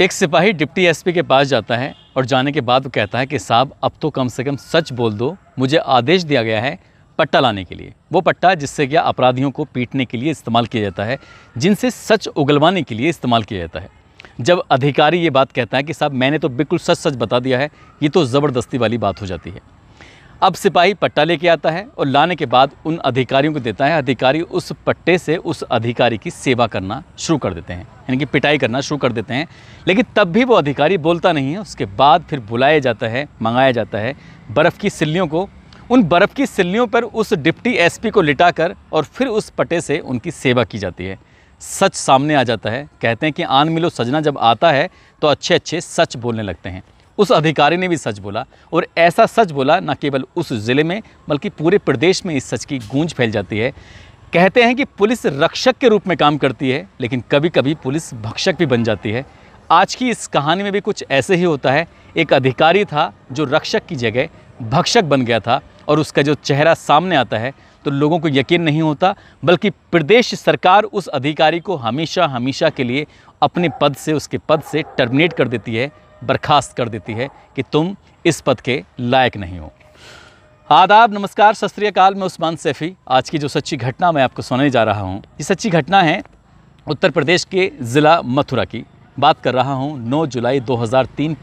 एक सिपाही deputy SP के पास जाता है और जाने के बाद वो कहता है कि साहब अब तो कम से कम सच बोल दो मुझे आदेश दिया गया है पट्टा लाने के लिए वो पट्टा जिससे क्या अपराधियों को पीटने के लिए इस्तेमाल किया जाता है जिनसे सच उगलवाने के लिए इस्तेमाल किया जाता है जब अधिकारी ये बात कहता है कि साहब मैंने तो बिल्कुल सच सच बता दिया है ये तो ज़बरदस्ती वाली बात हो जाती है अब सिपाही पट्टा लेके आता है और लाने के बाद उन अधिकारियों को देता है अधिकारी उस पट्टे से उस अधिकारी की सेवा करना शुरू कर देते हैं यानी कि पिटाई करना शुरू कर देते हैं लेकिन तब भी वो अधिकारी बोलता नहीं है उसके बाद फिर बुलाया जाता है मंगाया जाता है बर्फ़ की सिल्लियों को उन बर्फ़ की सिल्लियों पर उस डिप्टी एस को कर और फिर उस पट्टे से उनकी सेवा की जाती है सच सामने आ जाता है कहते हैं कि आन मिलो सजना जब आता है तो अच्छे अच्छे सच बोलने लगते हैं उस अधिकारी ने भी सच बोला और ऐसा सच बोला न केवल उस ज़िले में बल्कि पूरे प्रदेश में इस सच की गूंज फैल जाती है कहते हैं कि पुलिस रक्षक के रूप में काम करती है लेकिन कभी कभी पुलिस भक्षक भी बन जाती है आज की इस कहानी में भी कुछ ऐसे ही होता है एक अधिकारी था जो रक्षक की जगह भक्षक बन गया था और उसका जो चेहरा सामने आता है तो लोगों को यकीन नहीं होता बल्कि प्रदेश सरकार उस अधिकारी को हमेशा हमेशा के लिए अपने पद से उसके पद से टर्मिनेट कर देती है बर्खास्त कर देती है कि तुम इस पद के लायक नहीं हो आदाब नमस्कार सत मैं उस्मान सैफ़ी आज की जो सच्ची घटना मैं आपको सुनाने जा रहा हूँ ये सच्ची घटना है उत्तर प्रदेश के ज़िला मथुरा की बात कर रहा हूँ नौ जुलाई दो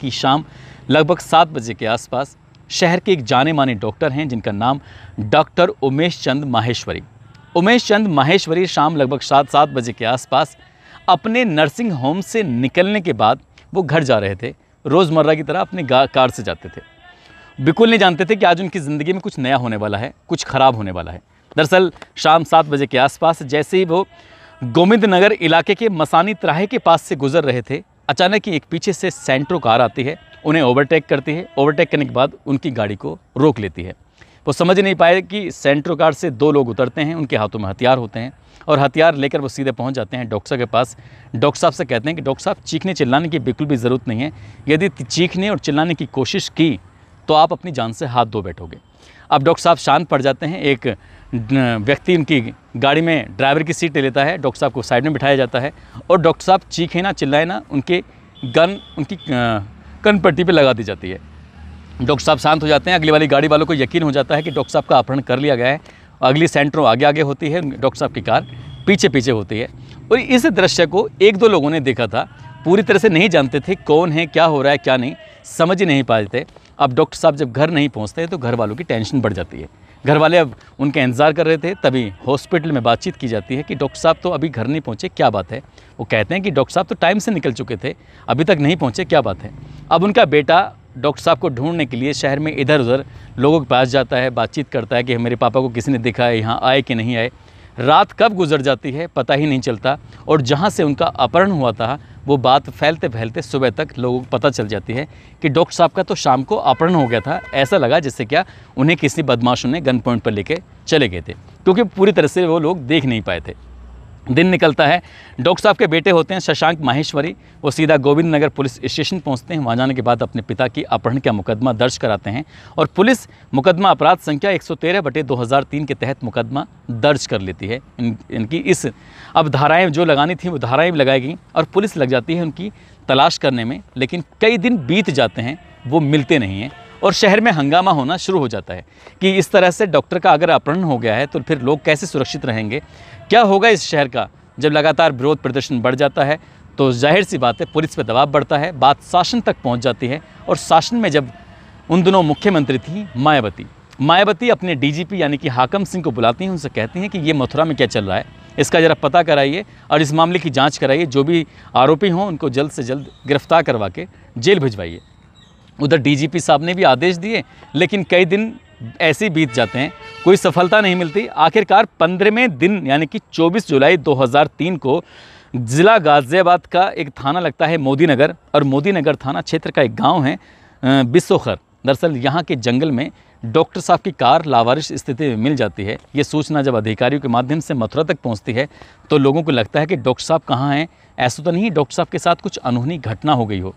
की शाम लगभग सात बजे के आसपास शहर के एक जाने माने डॉक्टर हैं जिनका नाम डॉक्टर उमेश चंद माहेश्वरी उमेश चंद माहेश्वरी शाम लगभग सात सात बजे के आसपास अपने नर्सिंग होम से निकलने के बाद वो घर जा रहे थे रोज़मर्रा की तरह अपनी कार से जाते थे बिल्कुल नहीं जानते थे कि आज उनकी ज़िंदगी में कुछ नया होने वाला है कुछ ख़राब होने वाला है दरअसल शाम सात बजे के आसपास जैसे ही वो गोविंद नगर इलाके के मसानी तराहे के पास से गुजर रहे थे अचानक ही एक पीछे से सेंट्रो कार आती है उन्हें ओवरटेक करती है ओवरटेक करने के बाद उनकी गाड़ी को रोक लेती है वो समझ नहीं पाए कि सेंट्रो कार से दो लोग उतरते हैं उनके हाथों में हथियार होते हैं और हथियार लेकर वो सीधे पहुंच जाते हैं डॉक्टर के पास डॉक्टर साहब से कहते हैं कि डॉक्टर साहब चीखने चिल्लाने की बिल्कुल भी ज़रूरत नहीं है यदि चीखने और चिल्लाने की कोशिश की तो आप अपनी जान से हाथ धो बैठोगे अब डॉक्टर साहब शांत पड़ जाते हैं एक व्यक्ति उनकी गाड़ी में ड्राइवर की सीट ले लेता है डॉक्टर साहब को साइड में बिठाया जाता है और डॉक्टर साहब चीखे ना चिल्लाए ना उनके गन उनकी कनपट्टी पर लगा दी जाती है डॉक्टर साहब शांत हो जाते हैं अगली वाली गाड़ी वालों को यकीन हो जाता है कि डॉक्टर साहब का अपहरण कर लिया गया है अगली सेंटरों आगे आगे होती है डॉक्टर साहब की कार पीछे पीछे होती है और इस दृश्य को एक दो लोगों ने देखा था पूरी तरह से नहीं जानते थे कौन है क्या हो रहा है क्या नहीं समझ ही नहीं पाते अब डॉक्टर साहब जब घर नहीं पहुँचते तो घर वालों की टेंशन बढ़ जाती है घर वाले अब उनका इंतज़ार कर रहे थे तभी हॉस्पिटल में बातचीत की जाती है कि डॉक्टर साहब तो अभी घर नहीं पहुँचे क्या बात है वो कहते हैं कि डॉक्टर साहब तो टाइम से निकल चुके थे अभी तक नहीं पहुँचे क्या बात है अब उनका बेटा डॉक्टर साहब को ढूंढने के लिए शहर में इधर उधर लोगों के पास जाता है बातचीत करता है कि मेरे पापा को किसी ने दिखा है यहाँ आए कि नहीं आए रात कब गुजर जाती है पता ही नहीं चलता और जहाँ से उनका अपहरण हुआ था वो बात फैलते फैलते सुबह तक लोगों को पता चल जाती है कि डॉक्टर साहब का तो शाम को अपहरण हो गया था ऐसा लगा जैसे क्या उन्हें किसी बदमाशों ने गन पॉइंट पर लेके चले गए थे क्योंकि पूरी तरह से वो लोग देख नहीं पाए थे दिन निकलता है डॉक्टर साहब के बेटे होते हैं शशांक माहेश्वरी वो सीधा गोविंद नगर पुलिस स्टेशन पहुंचते हैं वहाँ जाने के बाद अपने पिता की अपहरण का मुकदमा दर्ज कराते हैं और पुलिस मुकदमा अपराध संख्या 113 बटे दो के तहत मुकदमा दर्ज कर लेती है इन इनकी इस अब धाराएँ जो लगानी थी वो धाराएँ लगाई गई और पुलिस लग जाती है उनकी तलाश करने में लेकिन कई दिन बीत जाते हैं वो मिलते नहीं हैं और शहर में हंगामा होना शुरू हो जाता है कि इस तरह से डॉक्टर का अगर अपहरण हो गया है तो फिर लोग कैसे सुरक्षित रहेंगे क्या होगा इस शहर का जब लगातार विरोध प्रदर्शन बढ़ जाता है तो जाहिर सी बात है पुलिस पर दबाव बढ़ता है बात शासन तक पहुँच जाती है और शासन में जब उन दोनों मुख्यमंत्री थी मायावती मायावती अपने डीजीपी यानी कि हाकम सिंह को बुलाती हैं उनसे कहती हैं कि ये मथुरा में क्या चल रहा है इसका ज़रा पता कराइए और इस मामले की जांच कराइए जो भी आरोपी हों उनको जल्द से जल्द गिरफ्तार करवा के जेल भिजवाइए उधर डीजीपी साहब ने भी आदेश दिए लेकिन कई दिन ऐसे बीत जाते हैं कोई सफलता नहीं मिलती आखिरकार पंद्रहवें दिन यानी कि 24 जुलाई 2003 को ज़िला गाज़ियाबाद का एक थाना लगता है मोदीनगर और मोदीनगर थाना क्षेत्र का एक गांव है बिसोखर दरअसल यहाँ के जंगल में डॉक्टर साहब की कार लावारिश स्थिति में मिल जाती है ये सूचना जब अधिकारियों के माध्यम से मथुरा तक पहुँचती है तो लोगों को लगता है कि डॉक्टर साहब कहाँ हैं ऐसा तो नहीं डॉक्टर साहब के साथ कुछ अनहोनी घटना हो गई हो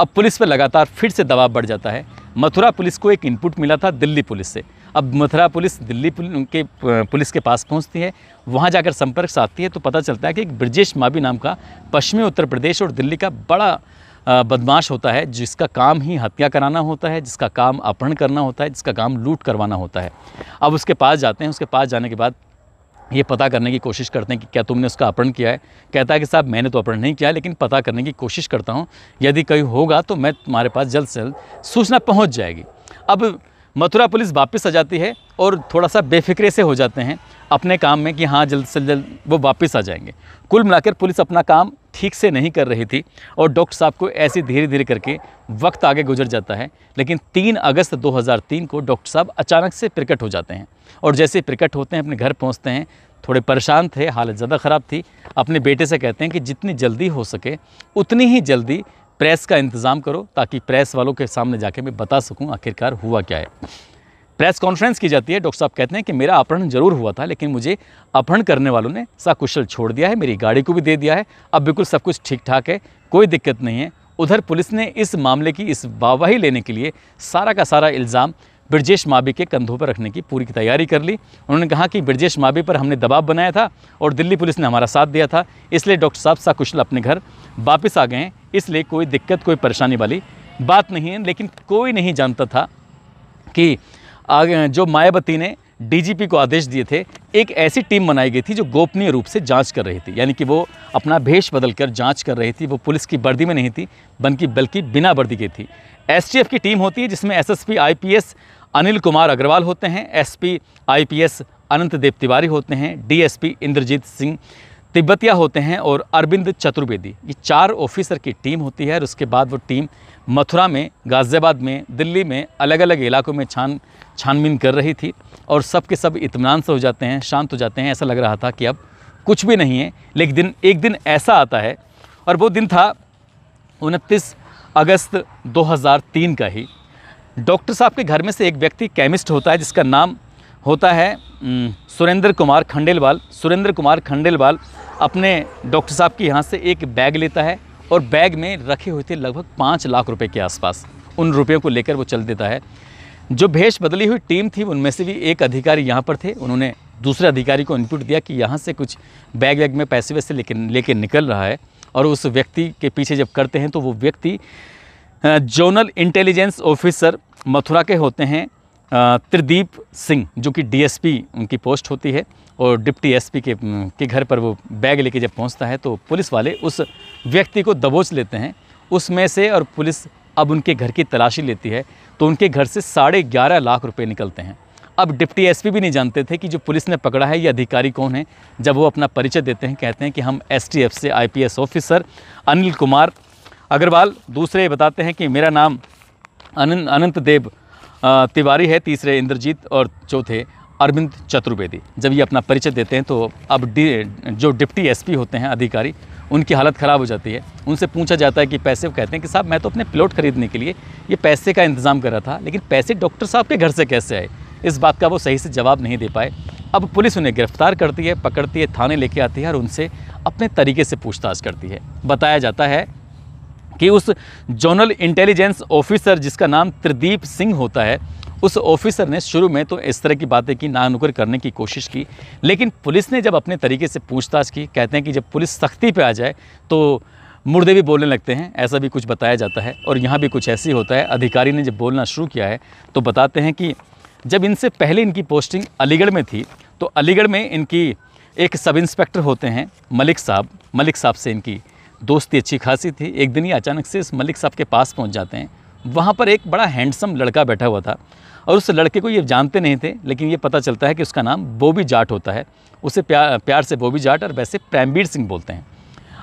अब पुलिस पर लगातार फिर से दबाव बढ़ जाता है मथुरा पुलिस को एक इनपुट मिला था दिल्ली पुलिस से अब मथुरा पुलिस दिल्ली के पुलिस के पास पहुंचती है वहां जाकर संपर्क साधती है तो पता चलता है कि एक ब्रजेश माबी नाम का पश्चिमी उत्तर प्रदेश और दिल्ली का बड़ा बदमाश होता है जिसका काम ही हत्या कराना होता है जिसका काम अपहरण करना होता है जिसका काम लूट करवाना होता है अब उसके पास जाते हैं उसके पास जाने के बाद ये पता करने की कोशिश करते हैं कि क्या तुमने उसका अपहरण किया है कहता है कि साहब मैंने तो अपहरण नहीं किया लेकिन पता करने की कोशिश करता हूँ यदि कहीं होगा तो मैं तुम्हारे पास जल्द से जल्द सूचना पहुँच जाएगी अब मथुरा पुलिस वापस आ जाती है और थोड़ा सा बेफिक्रे से हो जाते हैं अपने काम में कि हाँ जल्द से जल्द वो वापस आ जाएंगे कुल मिलाकर पुलिस अपना काम ठीक से नहीं कर रही थी और डॉक्टर साहब को ऐसे धीरे धीरे करके वक्त आगे गुजर जाता है लेकिन 3 अगस्त 2003 को डॉक्टर साहब अचानक से प्रकट हो जाते हैं और जैसे प्रकट होते हैं अपने घर पहुँचते हैं थोड़े परेशान थे हालत ज़्यादा ख़राब थी अपने बेटे से कहते हैं कि जितनी जल्दी हो सके उतनी ही जल्दी प्रेस का इंतज़ाम करो ताकि प्रेस वालों के सामने जाके मैं बता सकूं आखिरकार हुआ क्या है प्रेस कॉन्फ्रेंस की जाती है डॉक्टर साहब कहते हैं कि मेरा अपहरण जरूर हुआ था लेकिन मुझे अपहरण करने वालों ने सकुशल छोड़ दिया है मेरी गाड़ी को भी दे दिया है अब बिल्कुल सब कुछ ठीक ठाक है कोई दिक्कत नहीं है उधर पुलिस ने इस मामले की इस वाहवाही लेने के लिए सारा का सारा इल्ज़ाम ब्रजेश माबी के कंधों पर रखने की पूरी तैयारी कर ली उन्होंने कहा कि ब्रजेश माबी पर हमने दबाव बनाया था और दिल्ली पुलिस ने हमारा साथ दिया था इसलिए डॉक्टर साहब साकुशल अपने घर वापस आ गए इसलिए कोई दिक्कत कोई परेशानी वाली बात नहीं है लेकिन कोई नहीं जानता था कि आगे जो मायावती ने डीजीपी को आदेश दिए थे एक ऐसी टीम बनाई गई थी जो गोपनीय रूप से जांच कर रही थी यानी कि वो अपना भेष बदल कर जाँच कर रही थी वो पुलिस की वर्दी में नहीं थी बल्कि बल्कि बिना वर्दी की थी एसटीएफ की टीम होती है जिसमें एसएसपी आईपीएस अनिल कुमार अग्रवाल होते हैं एसपी आईपीएस अनंत देव तिवारी होते हैं डीएसपी इंद्रजीत सिंह तिब्बतिया होते हैं और अरविंद चतुर्वेदी ये चार ऑफिसर की टीम होती है और उसके बाद वो टीम मथुरा में गाज़ियाबाद में दिल्ली में अलग अलग इलाकों में छान छानबीन कर रही थी और सब के सब इतमान से हो जाते हैं शांत हो जाते हैं ऐसा लग रहा था कि अब कुछ भी नहीं है लेकिन दिन एक दिन ऐसा आता है और वो दिन था उनतीस अगस्त 2003 का ही डॉक्टर साहब के घर में से एक व्यक्ति केमिस्ट होता है जिसका नाम होता है सुरेंद्र कुमार खंडेलवाल सुरेंद्र कुमार खंडेलवाल अपने डॉक्टर साहब के यहाँ से एक बैग लेता है और बैग में रखे हुए थे लगभग पाँच लाख रुपए के आसपास उन रुपयों को लेकर वो चल देता है जो भेष बदली हुई टीम थी उनमें से भी एक अधिकारी यहाँ पर थे उन्होंने दूसरे अधिकारी को इनपुट दिया कि यहाँ से कुछ बैग वैग में पैसे वैसे लेकर लेके निकल रहा है और उस व्यक्ति के पीछे जब करते हैं तो वो व्यक्ति जोनल इंटेलिजेंस ऑफिसर मथुरा के होते हैं त्रिदीप सिंह जो कि डीएसपी उनकी पोस्ट होती है और डिप्टी एसपी के के घर पर वो बैग लेके जब पहुंचता है तो पुलिस वाले उस व्यक्ति को दबोच लेते हैं उसमें से और पुलिस अब उनके घर की तलाशी लेती है तो उनके घर से साढ़े ग्यारह लाख रुपए निकलते हैं अब डिप्टी एसपी भी नहीं जानते थे कि जो पुलिस ने पकड़ा है ये अधिकारी कौन है जब वो अपना परिचय देते हैं कहते हैं कि हम एस से आई ऑफिसर अनिल कुमार अग्रवाल दूसरे बताते हैं कि मेरा नाम अनंत अनंत देव तिवारी है तीसरे इंद्रजीत और चौथे अरविंद चतुर्वेदी जब ये अपना परिचय देते हैं तो अब डि, जो डिप्टी एसपी होते हैं अधिकारी उनकी हालत ख़राब हो जाती है उनसे पूछा जाता है कि पैसे कहते हैं कि साहब मैं तो अपने प्लॉट खरीदने के लिए ये पैसे का इंतज़ाम कर रहा था लेकिन पैसे डॉक्टर साहब के घर से कैसे आए इस बात का वो सही से जवाब नहीं दे पाए अब पुलिस उन्हें गिरफ्तार करती है पकड़ती है थाने लेके आती है और उनसे अपने तरीके से पूछताछ करती है बताया जाता है कि उस जोनल इंटेलिजेंस ऑफिसर जिसका नाम त्रिदीप सिंह होता है उस ऑफिसर ने शुरू में तो इस तरह की बातें की नानुकर करने की कोशिश की लेकिन पुलिस ने जब अपने तरीके से पूछताछ की कहते हैं कि जब पुलिस सख्ती पे आ जाए तो मुर्दे भी बोलने लगते हैं ऐसा भी कुछ बताया जाता है और यहाँ भी कुछ ऐसे होता है अधिकारी ने जब बोलना शुरू किया है तो बताते हैं कि जब इनसे पहले इनकी पोस्टिंग अलीगढ़ में थी तो अलीगढ़ में इनकी एक सब इंस्पेक्टर होते हैं मलिक साहब मलिक साहब से इनकी दोस्ती अच्छी खासी थी एक दिन ही अचानक से इस मलिक साहब के पास पहुँच जाते हैं वहाँ पर एक बड़ा हैंडसम लड़का बैठा हुआ था और उस लड़के को ये जानते नहीं थे लेकिन ये पता चलता है कि उसका नाम बोबी जाट होता है उसे प्यार प्यार से बोबी जाट और वैसे प्रेमवीर सिंह बोलते हैं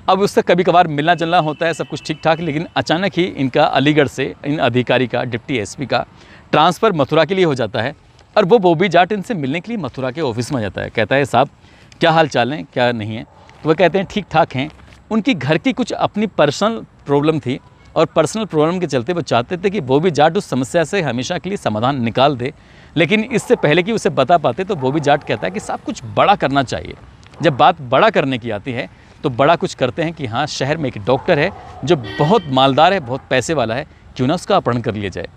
अब उससे कभी कभार मिलना जलना होता है सब कुछ ठीक ठाक लेकिन अचानक ही इनका अलीगढ़ से इन अधिकारी का डिप्टी एस का ट्रांसफ़र मथुरा के लिए हो जाता है और वो बोबी जाट इनसे मिलने के लिए मथुरा के ऑफिस में जाता है कहता है साहब क्या हाल चाल हैं क्या नहीं है तो वह कहते हैं ठीक ठाक हैं उनकी घर की कुछ अपनी पर्सनल प्रॉब्लम थी और पर्सनल प्रॉब्लम के चलते वो चाहते थे कि वो भी जाट उस समस्या से हमेशा के लिए समाधान निकाल दे लेकिन इससे पहले कि उसे बता पाते तो भी जाट कहता है कि साहब कुछ बड़ा करना चाहिए जब बात बड़ा करने की आती है तो बड़ा कुछ करते हैं कि हाँ शहर में एक डॉक्टर है जो बहुत मालदार है बहुत पैसे वाला है क्यों ना उसका अपहरण कर लिया जाए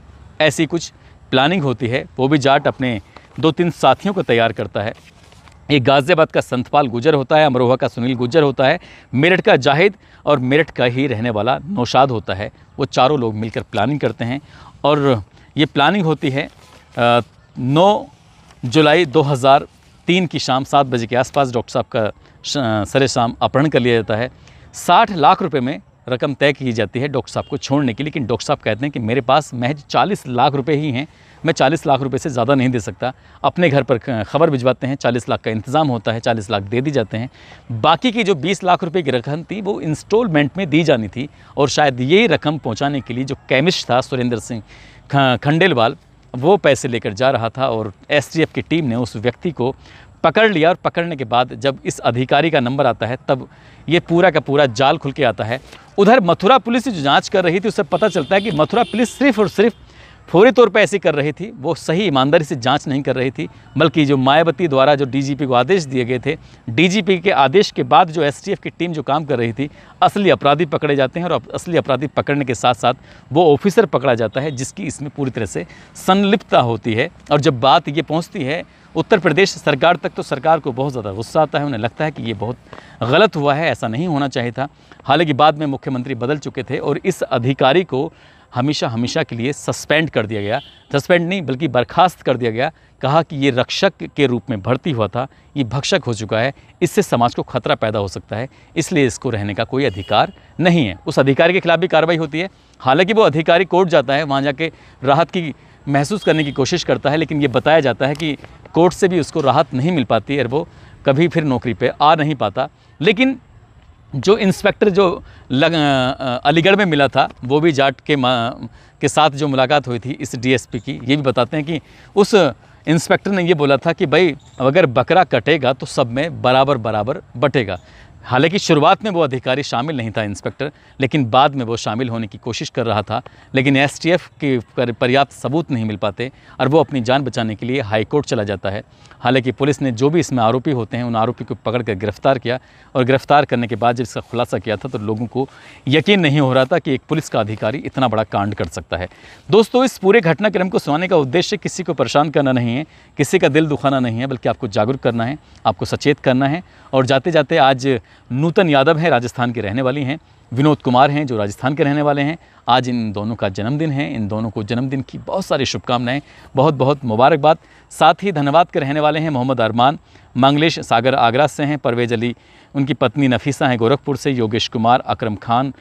ऐसी कुछ प्लानिंग होती है वो भी जाट अपने दो तीन साथियों को तैयार करता है ये गाज़ियाबाद का संतपाल गुजर होता है अमरोहा का सुनील गुजर होता है मेरठ का जाहिद और मेरठ का ही रहने वाला नौशाद होता है वो चारों लोग मिलकर प्लानिंग करते हैं और ये प्लानिंग होती है नौ जुलाई 2003 की शाम सात बजे के आसपास डॉक्टर साहब का सरे शाम अपहरण कर लिया जाता है साठ लाख रुपये में रकम तय की जाती है डॉक्टर साहब को छोड़ने की लेकिन डॉक्टर साहब कहते हैं कि मेरे पास महज चालीस लाख रुपये ही हैं मैं चालीस लाख रुपये से ज़्यादा नहीं दे सकता अपने घर पर खबर भिजवाते हैं चालीस लाख का इंतज़ाम होता है चालीस लाख दे दी जाते हैं बाकी की जो बीस लाख रुपये की रकम थी वो इंस्टॉलमेंट में दी जानी थी और शायद ये रकम पहुँचाने के लिए जो केमिस्ट था सुरेंद्र सिंह खंडेलवाल वो पैसे लेकर जा रहा था और एस की टीम ने उस व्यक्ति को पकड़ लिया और पकड़ने के बाद जब इस अधिकारी का नंबर आता है तब ये पूरा का पूरा जाल खुल के आता है उधर मथुरा पुलिस जो जांच कर रही थी उससे पता चलता है कि मथुरा पुलिस सिर्फ और सिर्फ फौरी तौर पर ऐसी कर रही थी वो सही ईमानदारी से जांच नहीं कर रही थी बल्कि जो मायावती द्वारा जो डीजीपी को आदेश दिए गए थे डीजीपी के आदेश के बाद जो एसटीएफ की टीम जो काम कर रही थी असली अपराधी पकड़े जाते हैं और असली अपराधी पकड़ने के साथ साथ वो ऑफिसर पकड़ा जाता है जिसकी इसमें पूरी तरह से संलिप्तता होती है और जब बात ये पहुँचती है उत्तर प्रदेश सरकार तक तो सरकार को बहुत ज़्यादा गुस्सा आता है उन्हें लगता है कि ये बहुत गलत हुआ है ऐसा नहीं होना चाहिए था हालांकि बाद में मुख्यमंत्री बदल चुके थे और इस अधिकारी को हमेशा हमेशा के लिए सस्पेंड कर दिया गया सस्पेंड नहीं बल्कि बर्खास्त कर दिया गया कहा कि ये रक्षक के रूप में भर्ती हुआ था ये भक्षक हो चुका है इससे समाज को खतरा पैदा हो सकता है इसलिए इसको रहने का कोई अधिकार नहीं है उस अधिकारी के खिलाफ भी कार्रवाई होती है हालांकि वो अधिकारी कोर्ट जाता है वहाँ जाके राहत की महसूस करने की कोशिश करता है लेकिन ये बताया जाता है कि कोर्ट से भी उसको राहत नहीं मिल पाती और वो कभी फिर नौकरी पर आ नहीं पाता लेकिन जो इंस्पेक्टर जो लग अलीगढ़ में मिला था वो भी जाट के के साथ जो मुलाकात हुई थी इस डीएसपी की ये भी बताते हैं कि उस इंस्पेक्टर ने ये बोला था कि भाई अगर बकरा कटेगा तो सब में बराबर बराबर बटेगा हालांकि शुरुआत में वो अधिकारी शामिल नहीं था इंस्पेक्टर लेकिन बाद में वो शामिल होने की कोशिश कर रहा था लेकिन एस टी एफ के पर्याप्त सबूत नहीं मिल पाते और वो अपनी जान बचाने के लिए हाईकोर्ट चला जाता है हालांकि पुलिस ने जो भी इसमें आरोपी होते हैं उन आरोपी को पकड़ कर गिरफ्तार किया और गिरफ्तार करने के बाद जब इसका खुलासा किया था तो लोगों को यकीन नहीं हो रहा था कि एक पुलिस का अधिकारी इतना बड़ा कांड कर सकता है दोस्तों इस पूरे घटनाक्रम को सुनाने का उद्देश्य किसी को परेशान करना नहीं है किसी का दिल दुखाना नहीं है बल्कि आपको जागरूक करना है आपको सचेत करना है और जाते जाते आज नूतन यादव हैं राजस्थान के रहने वाली हैं विनोद कुमार हैं जो राजस्थान के रहने वाले हैं आज इन दोनों का जन्मदिन है इन दोनों को जन्मदिन की बहुत सारी शुभकामनाएं बहुत बहुत मुबारकबाद साथ ही धनबाद के रहने वाले हैं मोहम्मद अरमान मंगलेश सागर आगरा से हैं परवेज अली उनकी पत्नी नफीसा हैं गोरखपुर से योगेश कुमार अक्रम खान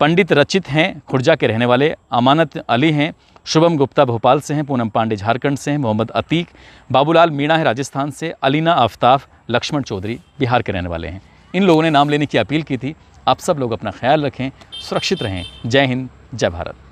पंडित रचित हैं खुर्जा के रहने वाले अमानत अली हैं शुभम गुप्ता भोपाल से हैं पूनम पांडे झारखंड से हैं मोहम्मद अतीक बाबूलाल मीणा है राजस्थान से अलीना आफ्ताफ लक्ष्मण चौधरी बिहार के रहने वाले हैं इन लोगों ने नाम लेने की अपील की थी आप सब लोग अपना ख्याल रखें सुरक्षित रहें जय हिंद जय भारत